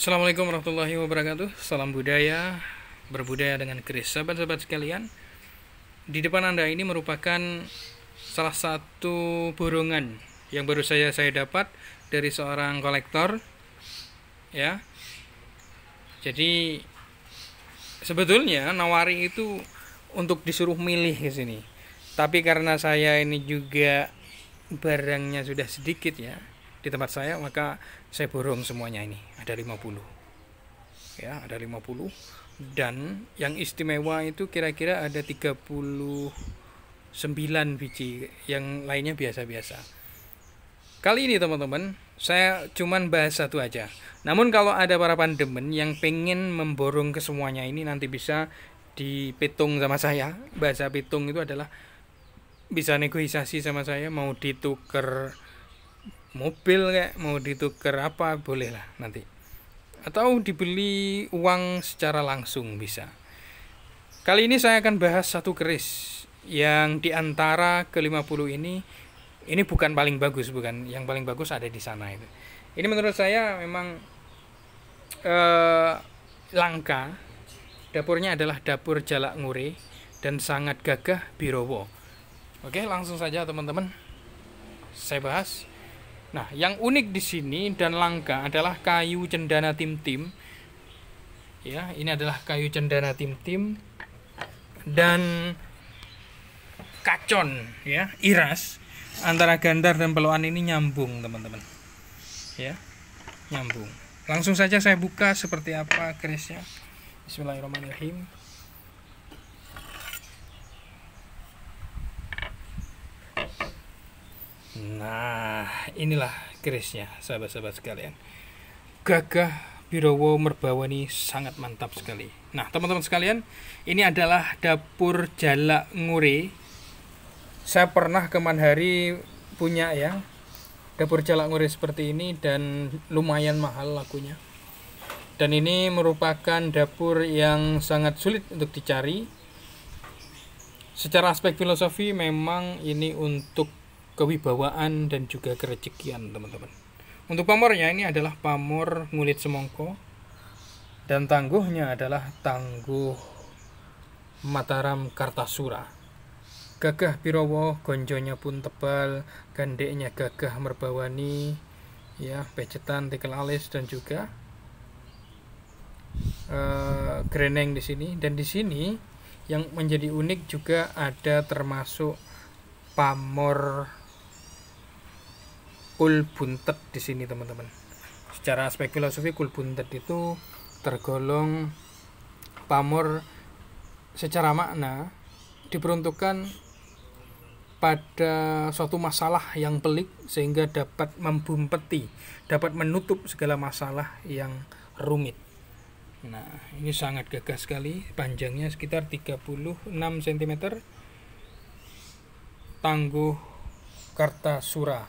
Assalamualaikum warahmatullahi wabarakatuh Salam budaya Berbudaya dengan Kris Sahabat-sahabat sekalian Di depan Anda ini merupakan Salah satu burungan Yang baru saja saya dapat Dari seorang kolektor Ya Jadi Sebetulnya nawari itu Untuk disuruh milih ke sini Tapi karena saya ini juga Barangnya sudah sedikit ya di tempat saya maka saya borong semuanya ini ada 50 ya ada 50 dan yang istimewa itu kira-kira ada 39 biji yang lainnya biasa-biasa kali ini teman-teman saya cuman bahas satu aja namun kalau ada para pandemen yang pengen memborong ke semuanya ini nanti bisa dipitung sama saya bahasa pitung itu adalah bisa negosiasi sama saya mau ditukar mobil kayak mau ditukar apa boleh lah nanti atau dibeli uang secara langsung bisa kali ini saya akan bahas satu keris yang diantara ke 50 ini ini bukan paling bagus bukan yang paling bagus ada di sana itu ini menurut saya memang eh, langka dapurnya adalah dapur jalak ngure dan sangat gagah birowo oke langsung saja teman-teman saya bahas Nah, yang unik di sini dan langka adalah kayu cendana tim-tim. Ya, ini adalah kayu cendana tim-tim dan kacon ya, iras antara gandar dan peluan ini nyambung, teman-teman. Ya. Nyambung. Langsung saja saya buka seperti apa kerisnya. Bismillahirrahmanirrahim. Nah, inilah kerisnya sahabat-sahabat sekalian. Gagah Birowo ini sangat mantap sekali. Nah, teman-teman sekalian, ini adalah dapur Jalak Ngure. Saya pernah keman hari punya ya dapur Jalak Ngure seperti ini dan lumayan mahal lakunya. Dan ini merupakan dapur yang sangat sulit untuk dicari. Secara aspek filosofi memang ini untuk kewibawaan dan juga kerejekian teman-teman untuk pamornya ini adalah pamor ngulit semongko dan tangguhnya adalah tangguh Mataram Kartasura gagah birowo gonjonya pun tebal gandeknya gagah merbawani ya pecetan tikel alis dan juga uh, greneng di sini dan di sini yang menjadi unik juga ada termasuk pamor kul buntet di sini teman-teman secara aspek filosofi kul buntet itu tergolong pamor secara makna diperuntukkan pada suatu masalah yang pelik sehingga dapat membumpeti, dapat menutup segala masalah yang rumit. Nah, ini sangat gagah sekali, panjangnya sekitar 36 cm. Tangguh Kartasura